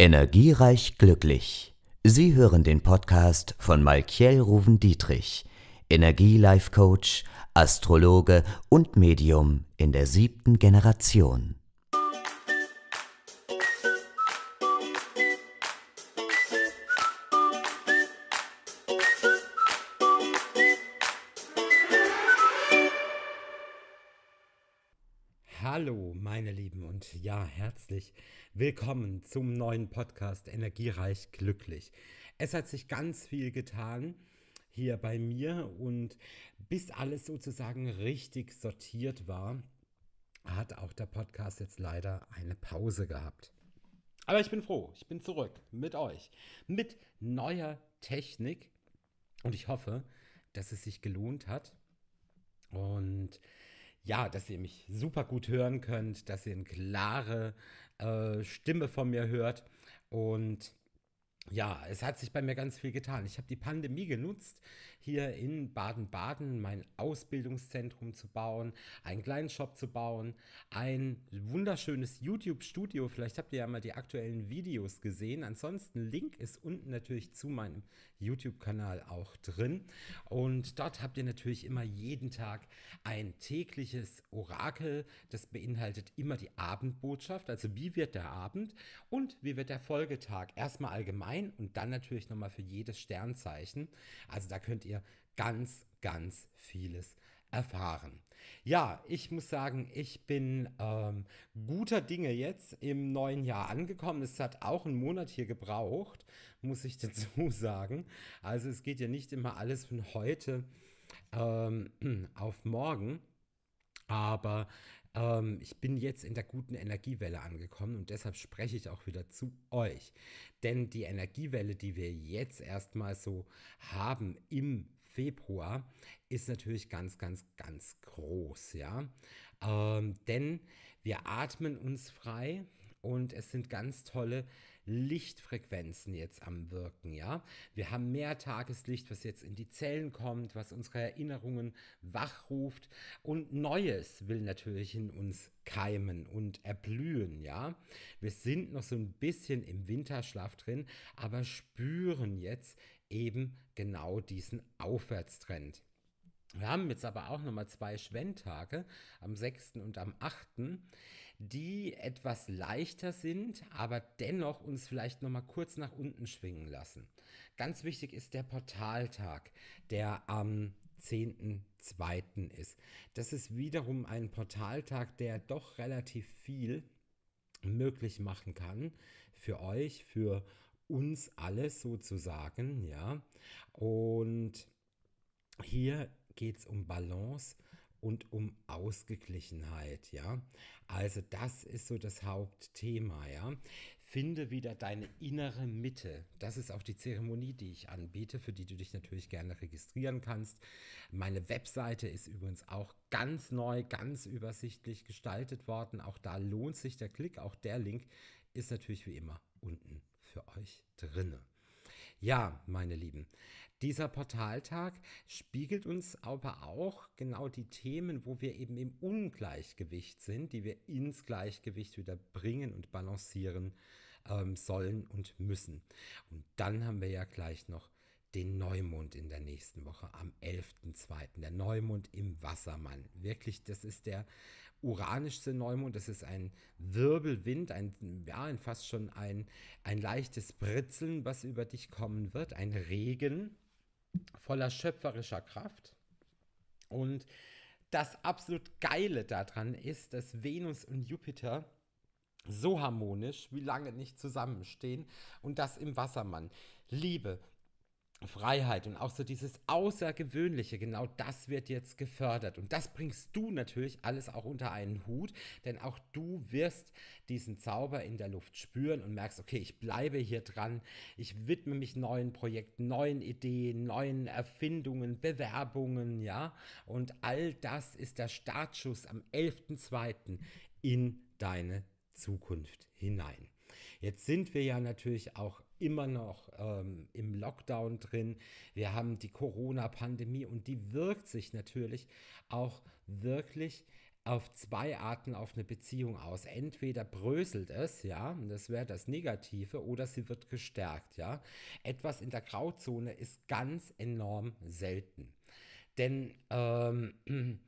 Energiereich glücklich. Sie hören den Podcast von Malkiel Ruven Dietrich, Energie-Life-Coach, Astrologe und Medium in der siebten Generation. Hallo, meine Lieben, und ja, herzlich willkommen zum neuen Podcast Energiereich Glücklich. Es hat sich ganz viel getan hier bei mir und bis alles sozusagen richtig sortiert war, hat auch der Podcast jetzt leider eine Pause gehabt. Aber ich bin froh, ich bin zurück mit euch, mit neuer Technik und ich hoffe, dass es sich gelohnt hat. Und ja, dass ihr mich super gut hören könnt, dass ihr eine klare äh, Stimme von mir hört. Und ja, es hat sich bei mir ganz viel getan. Ich habe die Pandemie genutzt, hier in Baden-Baden mein Ausbildungszentrum zu bauen, einen kleinen Shop zu bauen, ein wunderschönes YouTube-Studio. Vielleicht habt ihr ja mal die aktuellen Videos gesehen. Ansonsten, Link ist unten natürlich zu meinem YouTube-Kanal auch drin. Und dort habt ihr natürlich immer jeden Tag ein tägliches Orakel. Das beinhaltet immer die Abendbotschaft. Also, wie wird der Abend und wie wird der Folgetag? Erstmal allgemein Allgemein und dann natürlich nochmal für jedes Sternzeichen. Also da könnt ihr ganz, ganz vieles erfahren. Ja, ich muss sagen, ich bin ähm, guter Dinge jetzt im neuen Jahr angekommen. Es hat auch einen Monat hier gebraucht, muss ich dazu sagen. Also es geht ja nicht immer alles von heute ähm, auf morgen. Aber ähm, ich bin jetzt in der guten Energiewelle angekommen und deshalb spreche ich auch wieder zu euch. Denn die Energiewelle, die wir jetzt erstmal so haben im Februar, ist natürlich ganz, ganz, ganz groß, ja. Ähm, denn wir atmen uns frei und es sind ganz tolle Lichtfrequenzen jetzt am Wirken, ja. Wir haben mehr Tageslicht, was jetzt in die Zellen kommt, was unsere Erinnerungen wachruft und Neues will natürlich in uns keimen und erblühen, ja. Wir sind noch so ein bisschen im Winterschlaf drin, aber spüren jetzt eben genau diesen Aufwärtstrend. Wir haben jetzt aber auch nochmal zwei Schwenntage, am 6. und am 8 die etwas leichter sind, aber dennoch uns vielleicht noch mal kurz nach unten schwingen lassen. Ganz wichtig ist der Portaltag, der am 10.2. ist. Das ist wiederum ein Portaltag, der doch relativ viel möglich machen kann für euch, für uns alle sozusagen, ja. Und hier geht es um Balance, und um Ausgeglichenheit, ja. Also das ist so das Hauptthema, ja. Finde wieder deine innere Mitte. Das ist auch die Zeremonie, die ich anbiete, für die du dich natürlich gerne registrieren kannst. Meine Webseite ist übrigens auch ganz neu, ganz übersichtlich gestaltet worden. Auch da lohnt sich der Klick. Auch der Link ist natürlich wie immer unten für euch drinne. Ja, meine Lieben, dieser Portaltag spiegelt uns aber auch genau die Themen, wo wir eben im Ungleichgewicht sind, die wir ins Gleichgewicht wieder bringen und balancieren ähm, sollen und müssen. Und dann haben wir ja gleich noch den Neumond in der nächsten Woche am 11.2. Der Neumond im Wassermann. Wirklich, das ist der uranischste Neumond. Das ist ein Wirbelwind, ein, ja, fast schon ein, ein leichtes Britzeln, was über dich kommen wird, ein Regen voller schöpferischer Kraft. Und das absolut Geile daran ist, dass Venus und Jupiter so harmonisch wie lange nicht zusammenstehen und das im Wassermann. Liebe, Freiheit und auch so dieses Außergewöhnliche, genau das wird jetzt gefördert. Und das bringst du natürlich alles auch unter einen Hut, denn auch du wirst diesen Zauber in der Luft spüren und merkst, okay, ich bleibe hier dran, ich widme mich neuen Projekten, neuen Ideen, neuen Erfindungen, Bewerbungen, ja. Und all das ist der Startschuss am 11.02. in deine Zukunft hinein. Jetzt sind wir ja natürlich auch immer noch ähm, im Lockdown drin. Wir haben die Corona-Pandemie und die wirkt sich natürlich auch wirklich auf zwei Arten auf eine Beziehung aus. Entweder bröselt es, ja, das wäre das Negative, oder sie wird gestärkt, ja. Etwas in der Grauzone ist ganz enorm selten. Denn ähm,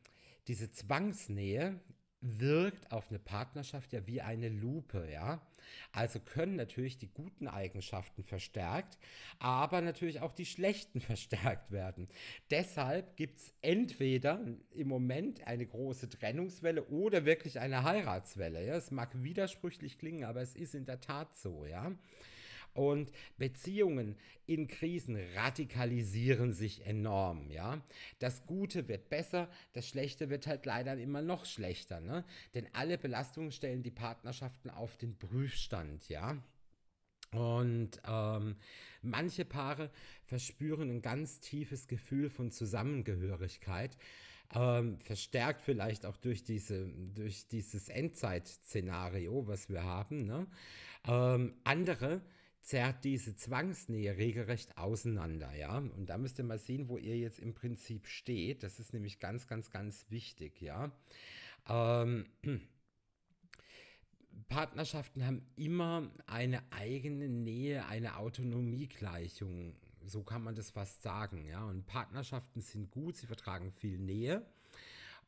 diese Zwangsnähe wirkt auf eine Partnerschaft ja wie eine Lupe, ja. Also können natürlich die guten Eigenschaften verstärkt, aber natürlich auch die schlechten verstärkt werden. Deshalb gibt es entweder im Moment eine große Trennungswelle oder wirklich eine Heiratswelle. Ja? Es mag widersprüchlich klingen, aber es ist in der Tat so, ja. Und Beziehungen in Krisen radikalisieren sich enorm, ja. Das Gute wird besser, das Schlechte wird halt leider immer noch schlechter, ne? Denn alle Belastungen stellen die Partnerschaften auf den Prüfstand, ja. Und ähm, manche Paare verspüren ein ganz tiefes Gefühl von Zusammengehörigkeit, ähm, verstärkt vielleicht auch durch, diese, durch dieses Endzeitszenario, was wir haben. Ne? Ähm, andere zerrt diese Zwangsnähe regelrecht auseinander, ja. Und da müsst ihr mal sehen, wo ihr jetzt im Prinzip steht. Das ist nämlich ganz, ganz, ganz wichtig, ja. Ähm, Partnerschaften haben immer eine eigene Nähe, eine Autonomiegleichung. So kann man das fast sagen, ja. Und Partnerschaften sind gut, sie vertragen viel Nähe.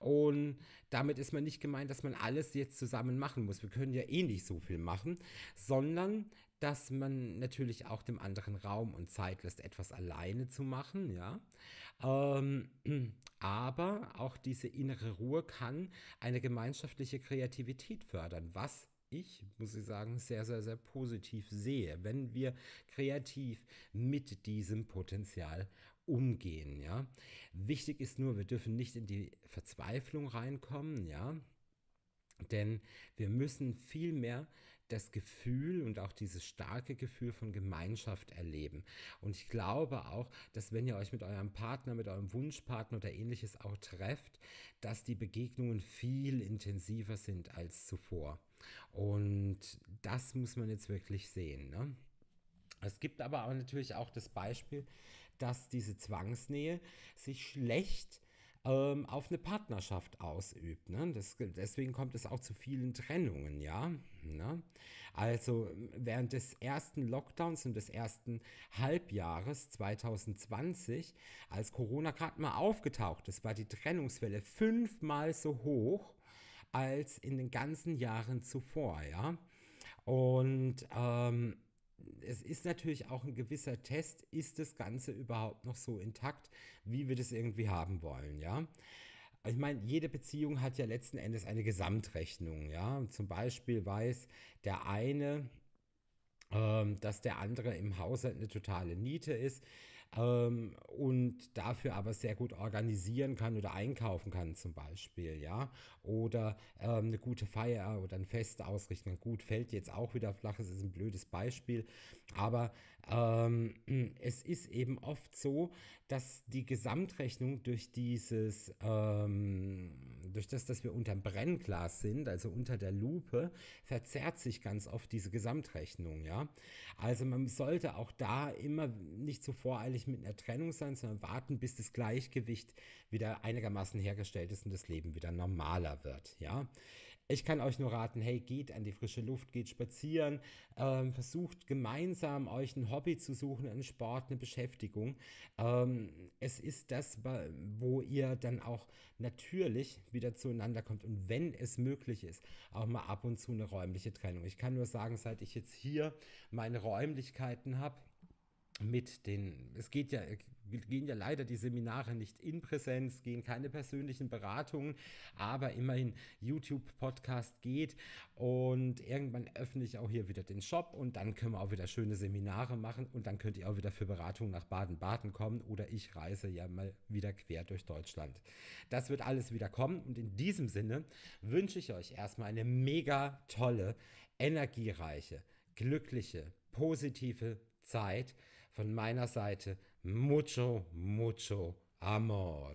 Und damit ist man nicht gemeint, dass man alles jetzt zusammen machen muss. Wir können ja eh nicht so viel machen, sondern dass man natürlich auch dem anderen Raum und Zeit lässt, etwas alleine zu machen, ja. Ähm, aber auch diese innere Ruhe kann eine gemeinschaftliche Kreativität fördern, was ich, muss ich sagen, sehr, sehr, sehr positiv sehe, wenn wir kreativ mit diesem Potenzial umgehen, ja. Wichtig ist nur, wir dürfen nicht in die Verzweiflung reinkommen, ja. Denn wir müssen vielmehr das Gefühl und auch dieses starke Gefühl von Gemeinschaft erleben. Und ich glaube auch, dass wenn ihr euch mit eurem Partner, mit eurem Wunschpartner oder ähnliches auch trefft, dass die Begegnungen viel intensiver sind als zuvor. Und das muss man jetzt wirklich sehen. Ne? Es gibt aber auch natürlich auch das Beispiel, dass diese Zwangsnähe sich schlecht ähm, auf eine Partnerschaft ausübt. Ne? Das, deswegen kommt es auch zu vielen Trennungen, ja. Ne? Also während des ersten Lockdowns und des ersten Halbjahres 2020, als Corona gerade mal aufgetaucht ist, war die Trennungswelle fünfmal so hoch als in den ganzen Jahren zuvor, ja. Und ähm, es ist natürlich auch ein gewisser Test, ist das Ganze überhaupt noch so intakt, wie wir das irgendwie haben wollen, ja. Ich meine, jede Beziehung hat ja letzten Endes eine Gesamtrechnung, ja. Zum Beispiel weiß der eine, ähm, dass der andere im Haushalt eine totale Niete ist ähm, und dafür aber sehr gut organisieren kann oder einkaufen kann zum Beispiel, ja. Oder ähm, eine gute Feier oder ein Fest ausrichten. Gut, fällt jetzt auch wieder flach, es ist ein blödes Beispiel, aber ähm, hm, es ist eben oft so, dass die Gesamtrechnung durch dieses, ähm, durch das, dass wir unter dem Brennglas sind, also unter der Lupe, verzerrt sich ganz oft diese Gesamtrechnung, ja. Also man sollte auch da immer nicht zu so voreilig mit einer Trennung sein, sondern warten, bis das Gleichgewicht wieder einigermaßen hergestellt ist und das Leben wieder normaler wird, ja. Ich kann euch nur raten, hey, geht an die frische Luft, geht spazieren, ähm, versucht gemeinsam euch ein Hobby zu suchen, einen Sport, eine Beschäftigung. Ähm, es ist das, wo ihr dann auch natürlich wieder zueinander kommt und wenn es möglich ist, auch mal ab und zu eine räumliche Trennung. Ich kann nur sagen, seit ich jetzt hier meine Räumlichkeiten habe, mit den, es geht ja, gehen ja leider die Seminare nicht in Präsenz, gehen keine persönlichen Beratungen, aber immerhin YouTube Podcast geht und irgendwann öffne ich auch hier wieder den Shop und dann können wir auch wieder schöne Seminare machen und dann könnt ihr auch wieder für Beratungen nach Baden-Baden kommen oder ich reise ja mal wieder quer durch Deutschland. Das wird alles wieder kommen und in diesem Sinne wünsche ich euch erstmal eine mega tolle, energiereiche, glückliche, positive Zeit von meiner Seite mucho, mucho amor.